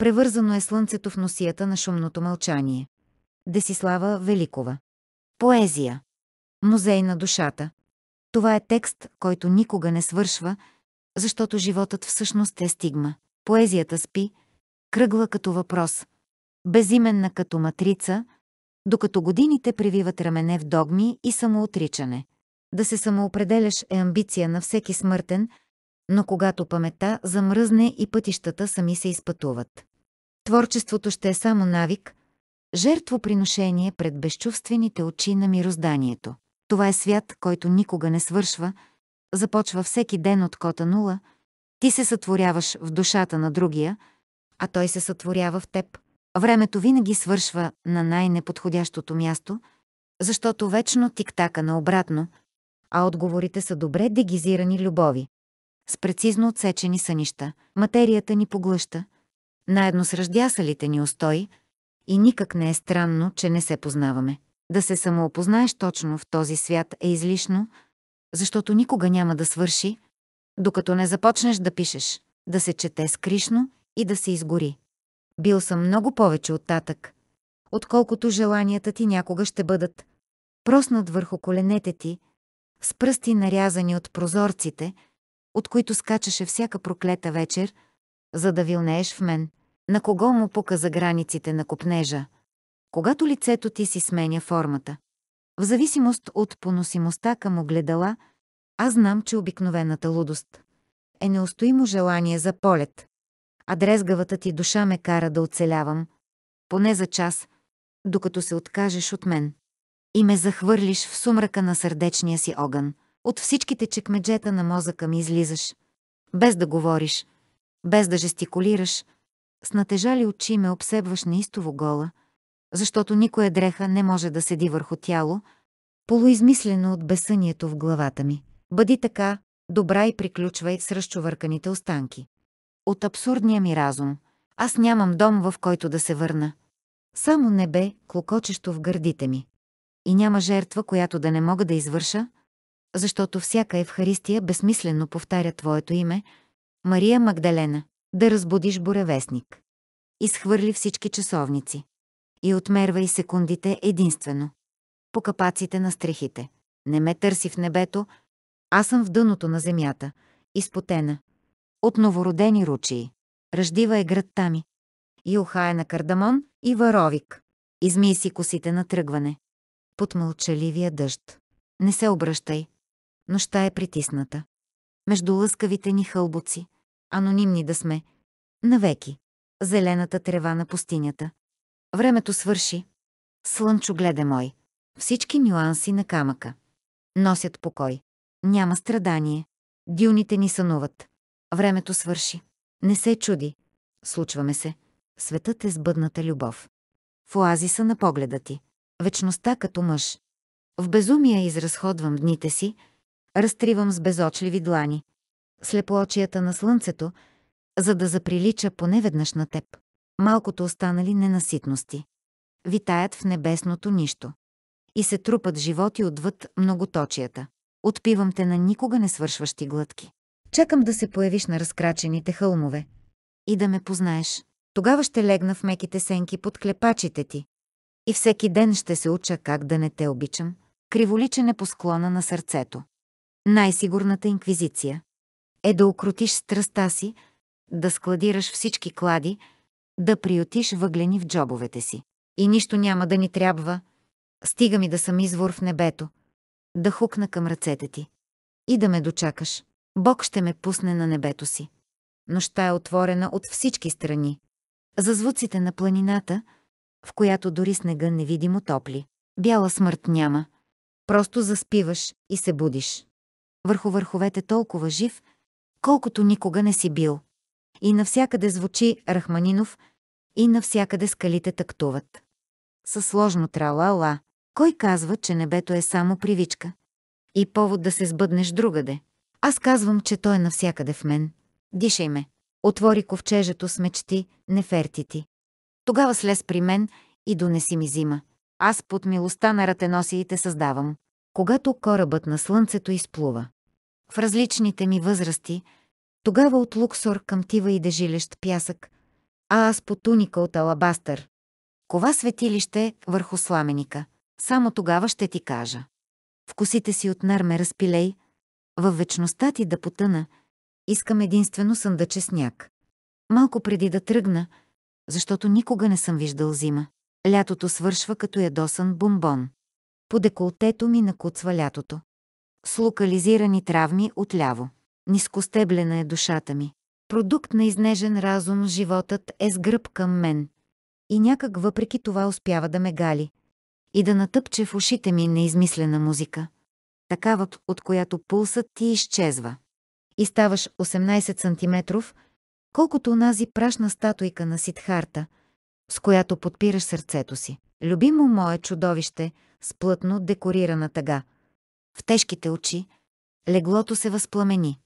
Превързано е слънцето в носията на шумното мълчание. Десислава Великова. Поезия. Музей на душата. Това е текст, който никога не свършва, защото животът всъщност е стигма. Поезията спи, кръгла като въпрос, безименна като матрица, докато годините превиват рамене в догми и самоотричане. Да се самоопределяш е амбиция на всеки смъртен, но когато памета замръзне и пътищата сами се изпътуват. Творчеството ще е само навик, жертвоприношение пред безчувствените очи на мирозданието. Това е свят, който никога не свършва, започва всеки ден от кота нула, ти се сътворяваш в душата на другия, а той се сътворява в теб. Времето винаги свършва на най-неподходящото място, защото вечно тиктака наобратно, а отговорите са добре дегизирани любови. С прецизно отсечени сънища, материята ни поглъща – Наедно с ръждясалите ни устои, и никак не е странно, че не се познаваме. Да се самоопознаеш точно в този свят е излишно, защото никога няма да свърши, докато не започнеш да пишеш, да се чете скришно и да се изгори. Бил съм много повече от татък, отколкото желанията ти някога ще бъдат. Проснат върху коленете ти, с пръсти нарязани от прозорците, от които скачаше всяка проклета вечер – за да вилнееш в мен, на кого му пука за границите на купнежа? когато лицето ти си сменя формата. В зависимост от поносимостта към огледала, аз знам, че обикновената лудост е неустоимо желание за полет. А дрезгавата ти душа ме кара да оцелявам, поне за час, докато се откажеш от мен. И ме захвърлиш в сумрака на сърдечния си огън. От всичките чекмеджета на мозъка ми излизаш, без да говориш – без да жестикулираш, с натежали очи ме обсебваш неистово гола, защото никоя дреха не може да седи върху тяло, полуизмислено от безсънието в главата ми. Бъди така, добра и приключвай с разчувърканите останки. От абсурдния ми разум. Аз нямам дом, в който да се върна. Само небе, клокочещо в гърдите ми. И няма жертва, която да не мога да извърша, защото всяка Евхаристия безсмислено повтаря Твоето име, Мария Магдалена, да разбудиш буревестник. Изхвърли всички часовници. И отмервай секундите единствено. По капаците на стрехите. Не ме търси в небето, аз съм в дъното на земята, изпотена. От новородени ручии. Ръждива е градта ми. И е на кардамон и варовик. Измий си косите на тръгване. Под мълчаливия дъжд. Не се обръщай. Нощта е притисната между лъскавите ни хълбоци. Анонимни да сме. Навеки. Зелената трева на пустинята. Времето свърши. Слънчо гледа мой. Всички нюанси на камъка. Носят покой. Няма страдание. Дюните ни сънуват. Времето свърши. Не се чуди. Случваме се. Светът е сбъдната любов. В оазиса на погледа ти. Вечността като мъж. В безумия изразходвам дните си, разтривам с безочливи длани. Слепоочията на слънцето, за да заприлича поне веднъж на теб. Малкото останали ненаситности. Витаят в небесното нищо. И се трупат животи отвъд многоточията. Отпивам те на никога не свършващи глътки. Чакам да се появиш на разкрачените хълмове и да ме познаеш. Тогава ще легна в меките сенки под клепачите ти. И всеки ден ще се уча как да не те обичам, криволичене по склона на сърцето. Най-сигурната инквизиция е да укротиш страста си, да складираш всички клади, да приютиш въглени в джобовете си. И нищо няма да ни трябва, стига ми да съм извор в небето, да хукна към ръцете ти и да ме дочакаш. Бог ще ме пусне на небето си. Нощта е отворена от всички страни. За звуците на планината, в която дори снега невидимо топли. Бяла смърт няма. Просто заспиваш и се будиш върху върховете толкова жив, колкото никога не си бил. И навсякъде звучи Рахманинов, и навсякъде скалите тактуват. Със сложно трала-ла, кой казва, че небето е само привичка? И повод да се сбъднеш другаде. Аз казвам, че той е навсякъде в мен. Дишай ме. Отвори ковчежето с мечти, неферти ти. Тогава слез при мен и донеси ми зима. Аз под милостта на ратеносиите създавам когато корабът на слънцето изплува. В различните ми възрасти, тогава от Луксор към Тива и дежилещ пясък, а аз по туника от алабастър. Кова светилище върху сламеника, само тогава ще ти кажа. В косите си от нар ме разпилей, във вечността ти да потъна, искам единствено съндъче сняг. Малко преди да тръгна, защото никога не съм виждал зима. Лятото свършва като ядосан бомбон по деколтето ми накуцва лятото. С локализирани травми отляво. Нискостеблена е душата ми. Продукт на изнежен разум животът е с гръб към мен. И някак въпреки това успява да ме гали. И да натъпче в ушите ми неизмислена музика. Такава, от която пулсът ти изчезва. И ставаш 18 см, колкото унази прашна статуйка на Сидхарта, с която подпираш сърцето си. Любимо мое чудовище – с плътно декорирана тъга. В тежките очи леглото се възпламени.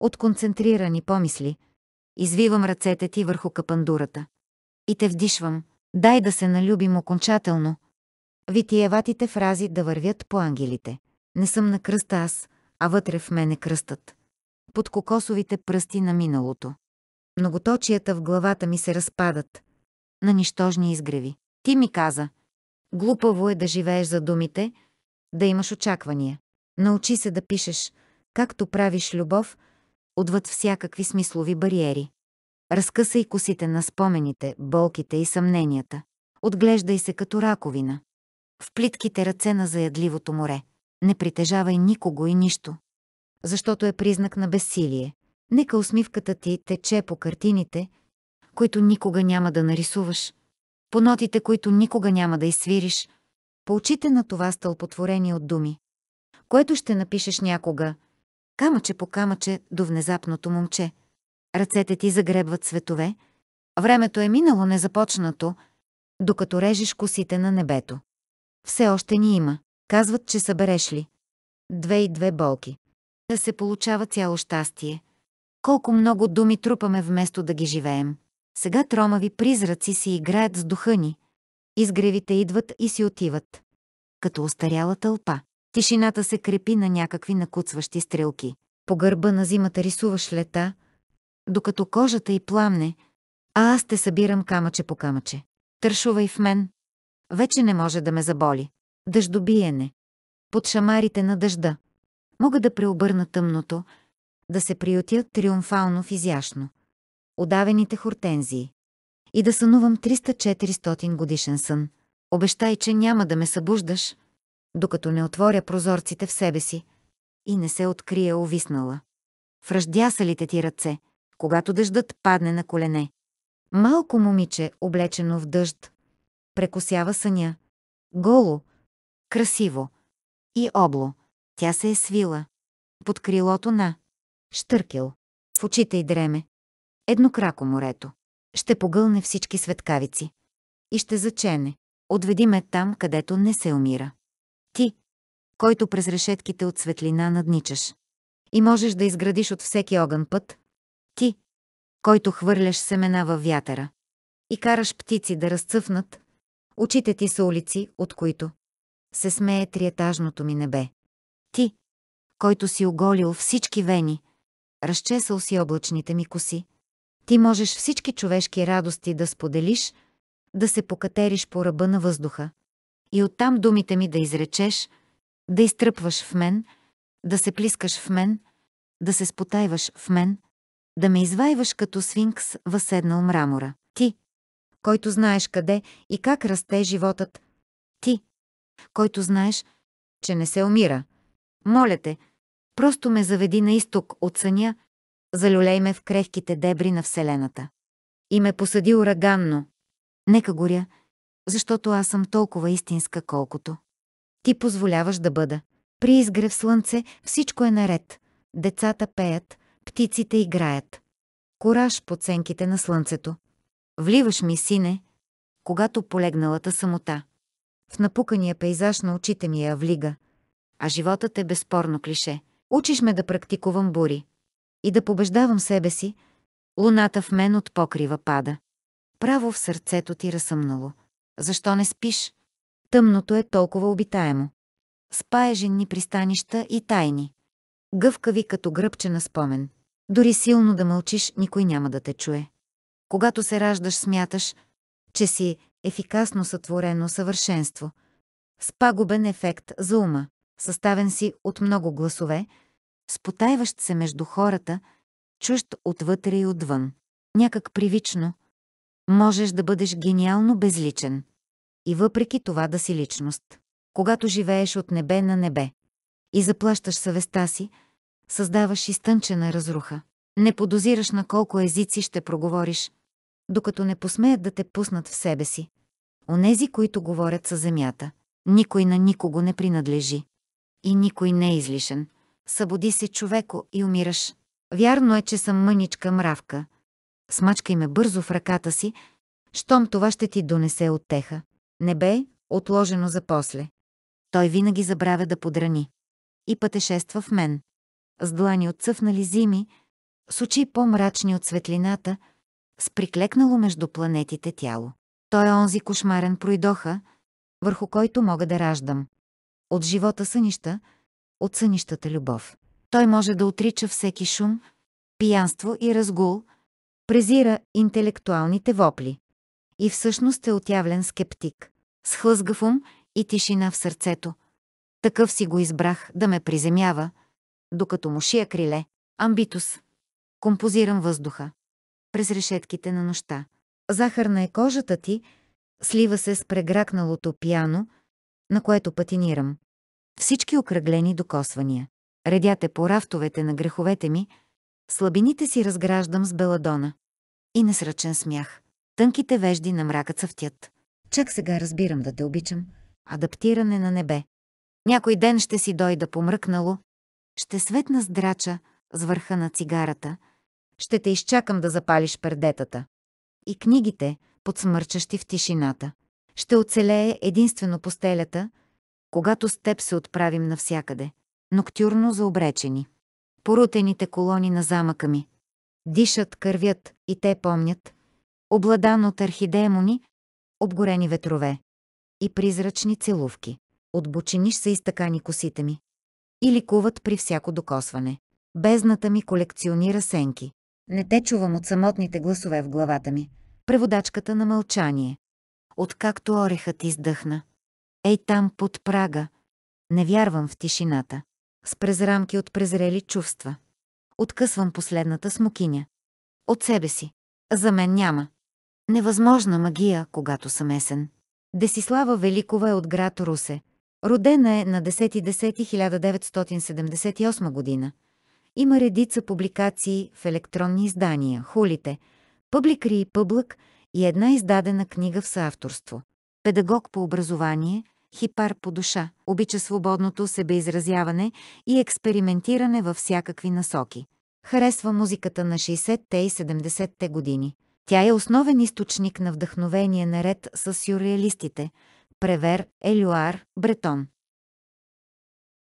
От концентрирани помисли извивам ръцете ти върху капандурата. И те вдишвам, дай да се налюбим окончателно. Витиеватите фрази да вървят по ангелите. Не съм на кръста аз, а вътре в мене кръстът. Под кокосовите пръсти на миналото. Многоточията в главата ми се разпадат. На нищожни изгреви. Ти ми каза, Глупаво е да живееш за думите, да имаш очаквания. Научи се да пишеш, както правиш любов, отвъд всякакви смислови бариери. Разкъсай косите на спомените, болките и съмненията. Отглеждай се като раковина. В плитките ръце на заядливото море. Не притежавай никого и нищо. Защото е признак на безсилие. Нека усмивката ти тече по картините, които никога няма да нарисуваш – по нотите, които никога няма да изсвириш, по очите на това стълпотворение от думи, което ще напишеш някога, камъче по камъче до внезапното момче. Ръцете ти загребват светове, времето е минало незапочнато, докато режеш косите на небето. Все още ни има. Казват, че събереш ли. Две и две болки. Да се получава цяло щастие. Колко много думи трупаме вместо да ги живеем. Сега тромави призраци си играят с духа ни. Изгревите идват и си отиват. Като остаряла тълпа. Тишината се крепи на някакви накуцващи стрелки. По гърба на зимата рисуваш лета, докато кожата й пламне, а аз те събирам камъче по камъче. Тършувай в мен. Вече не може да ме заболи. Дъждобиене. Под шамарите на дъжда. Мога да преобърна тъмното, да се приютя триумфално в изящно удавените хортензии. И да сънувам 300-400 годишен сън. Обещай, че няма да ме събуждаш, докато не отворя прозорците в себе си и не се открия увиснала. В ръждясалите ти ръце, когато дъждът падне на колене. Малко момиче, облечено в дъжд, прекосява съня. Голо, красиво и обло. Тя се е свила. Под крилото на Штъркел. В очите й дреме еднокрако морето. Ще погълне всички светкавици. И ще зачене. Отведи ме там, където не се умира. Ти, който през решетките от светлина надничаш. И можеш да изградиш от всеки огън път. Ти, който хвърляш семена във вятъра. И караш птици да разцъфнат. Очите ти са улици, от които се смее триетажното ми небе. Ти, който си оголил всички вени, разчесал си облачните ми коси, ти можеш всички човешки радости да споделиш, да се покатериш по ръба на въздуха. И оттам думите ми да изречеш, да изтръпваш в мен, да се плискаш в мен, да се спотайваш в мен, да ме извайваш като свинкс, въседнал мрамора. Ти, който знаеш къде и как расте животът. Ти, който знаеш, че не се умира. Моля те, просто ме заведи на изток от съня, залюлей ме в крехките дебри на Вселената. И ме посади ураганно. Нека горя, защото аз съм толкова истинска, колкото. Ти позволяваш да бъда. При изгрев слънце всичко е наред. Децата пеят, птиците играят. Кораж по ценките на слънцето. Вливаш ми, сине, когато полегналата самота. В напукания пейзаж на очите ми я е влига, а животът е безспорно клише. Учиш ме да практикувам бури и да побеждавам себе си, луната в мен от покрива пада. Право в сърцето ти разсъмнало. Защо не спиш? Тъмното е толкова обитаемо. женни пристанища и тайни. Гъвкави като гръбче на спомен. Дори силно да мълчиш, никой няма да те чуе. Когато се раждаш, смяташ, че си ефикасно сътворено съвършенство. С пагубен ефект за ума, съставен си от много гласове, спотайващ се между хората, чужд отвътре и отвън. Някак привично, можеш да бъдеш гениално безличен. И въпреки това да си личност. Когато живееш от небе на небе и заплащаш съвестта си, създаваш изтънчена разруха. Не подозираш на колко езици ще проговориш, докато не посмеят да те пуснат в себе си. Онези, които говорят са земята. Никой на никого не принадлежи. И никой не е излишен събуди се човеко и умираш. Вярно е, че съм мъничка мравка. Смачкай ме бързо в ръката си, щом това ще ти донесе оттеха. Не бе, отложено за после. Той винаги забравя да подрани. И пътешества в мен. С длани отцъфнали зими, с очи по-мрачни от светлината, с приклекнало между планетите тяло. Той е онзи кошмарен пройдоха, върху който мога да раждам. От живота сънища, от сънищата любов. Той може да отрича всеки шум, пиянство и разгул, презира интелектуалните вопли. И всъщност е отявлен скептик, с хлъзгав ум и тишина в сърцето. Такъв си го избрах да ме приземява, докато му шия криле. Амбитус. Композирам въздуха. През решетките на нощта. Захарна е кожата ти, слива се с прегракналото пияно, на което патинирам всички окръглени докосвания. Редяте по рафтовете на греховете ми, слабините си разграждам с беладона. И несръчен смях. Тънките вежди на мрака цъфтят. Чак сега разбирам да те обичам. Адаптиране на небе. Някой ден ще си дойда помръкнало. Ще светна с драча с върха на цигарата. Ще те изчакам да запалиш пердетата. И книгите, подсмърчащи в тишината. Ще оцелее единствено постелята, когато с теб се отправим навсякъде, ноктюрно заобречени. Порутените колони на замъка ми. Дишат, кървят и те помнят. Обладан от архидемони, обгорени ветрове. И призрачни целувки. От бочиниш са изтъкани косите ми. И ликуват при всяко докосване. Безната ми колекционира сенки. Не те чувам от самотните гласове в главата ми. Преводачката на мълчание. Откакто орехът издъхна. Ей там, под прага. Не вярвам в тишината. С презрамки от презрели чувства. Откъсвам последната смокиня. От себе си. За мен няма. Невъзможна магия, когато съм есен. Десислава Великова е от град Русе. Родена е на 10.10.1978 година. Има редица публикации в електронни издания «Хулите», «Пъбликри и Пъблък» и една издадена книга в съавторство. Педагог по образование, хипар по душа, обича свободното себеизразяване и експериментиране във всякакви насоки. Харесва музиката на 60-те и 70-те години. Тя е основен източник на вдъхновение наред с сюрреалистите – Превер, Елюар, Бретон.